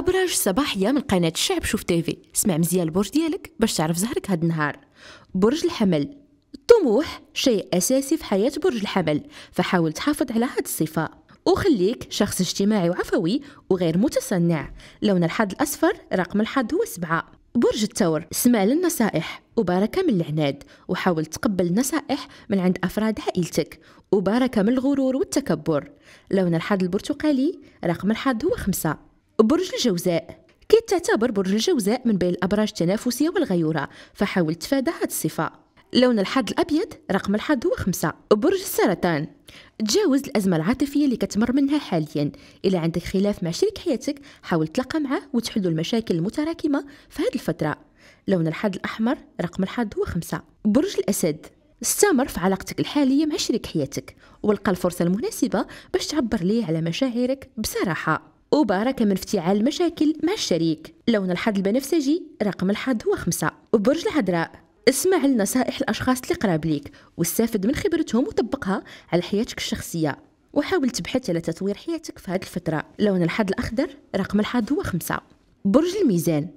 أبراج صباحية من قناة الشعب شوف تيفي اسمع مزيان البرج ديالك باش تعرف زهرك هاد النهار برج الحمل الطموح شيء أساسي في حياة برج الحمل فحاول تحافظ على هاد الصفة وخليك شخص اجتماعي وعفوي وغير متصنع لون الحظ الأصفر رقم الحظ هو سبعة برج الثور اسمع للنصائح وبركة من العناد وحاول تقبل النصائح من عند أفراد عائلتك وبركة من الغرور والتكبر لون الحظ البرتقالي رقم الحظ هو خمسة برج الجوزاء كي تعتبر برج الجوزاء من بين الأبراج التنافسية والغيورة فحاول تفادى هذه الصفة لون الحظ الأبيض رقم الحظ هو خمسة برج السرطان تجاوز الأزمة العاطفية اللي كتمر منها حاليا إلى عندك خلاف مع شريك حياتك حاول تلقى معه وتحلوا المشاكل المتراكمة في هذه الفترة لون الحظ الأحمر رقم الحظ هو خمسة برج الأسد استمر في علاقتك الحالية مع شريك حياتك ولقى الفرصة المناسبة باش تعبر ليه على مشاعرك بصراحة وبارك من افتعال المشاكل مع الشريك لون الحد البنفسجي رقم الحد هو خمسة وبرج العذراء اسمع لنصائح الأشخاص اللي قراب ليك واستفد من خبرتهم وطبقها على حياتك الشخصية وحاول تبحث على تطوير حياتك في هذه الفترة لون الحد الأخضر رقم الحد هو خمسة برج الميزان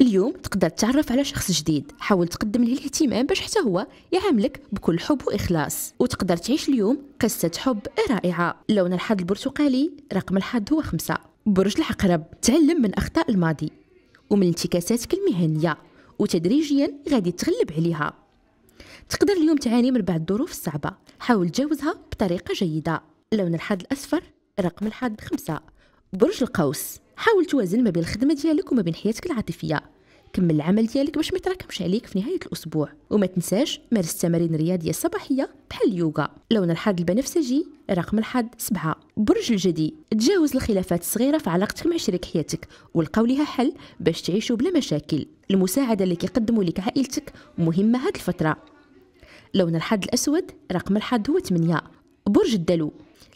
اليوم تقدر تتعرف على شخص جديد حاول تقدم له الاهتمام باش حتى هو يعاملك بكل حب واخلاص وتقدر تعيش اليوم قصه حب رائعه لون الحد البرتقالي رقم الحد هو خمسة برج العقرب تعلم من أخطاء الماضي ومن انتكاساتك المهنية وتدريجيا غادي تغلب عليها تقدر اليوم تعاني من بعض الظروف الصعبة حاول تجاوزها بطريقة جيدة لون الحاد الأصفر رقم الحاد خمسة برج القوس حاول توازن ما بين الخدمة ديالك وما بين حياتك العاطفية كمل العمل ديالك باش ما يتراكمش عليك في نهاية الأسبوع وما تنساش مارس تمارين رياضية صباحية بحال اليوغا لون الحاد البنفسجي رقم الحاد سبعة برج الجدي تجاوز الخلافات الصغيرة في علاقتك مع شريك حياتك ولقاو ليها حل باش تعيشوا بلا مشاكل المساعدة اللي كيقدموا لك عائلتك مهمة هاد الفترة لون الحد الأسود رقم الحد هو 8 برج الدلو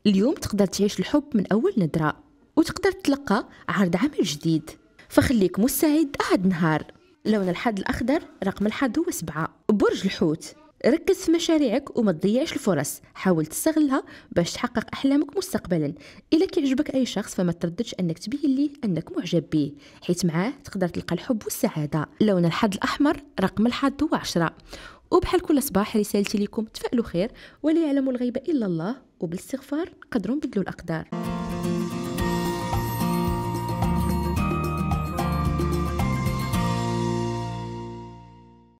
اليوم تقدر تعيش الحب من أول نظرة وتقدر تلقى عرض عمل جديد فخليك مستعد أحد نهار لون الحد الأخضر رقم الحد هو 7 برج الحوت ركز في مشاريعك وما تضيعش الفرص حاول تستغلها باش تحقق أحلامك مستقبلا إلا كيعجبك أي شخص فما ترددش أنك تبين ليه أنك معجب به حيت معاه تقدر تلقى الحب والسعادة لون الحظ الأحمر رقم الحظ هو عشرة وبحال كل صباح رسالتي لكم تفائلوا خير ولا يعلم الغيب إلا الله وبالاستغفار قدروا نبدلوا الأقدار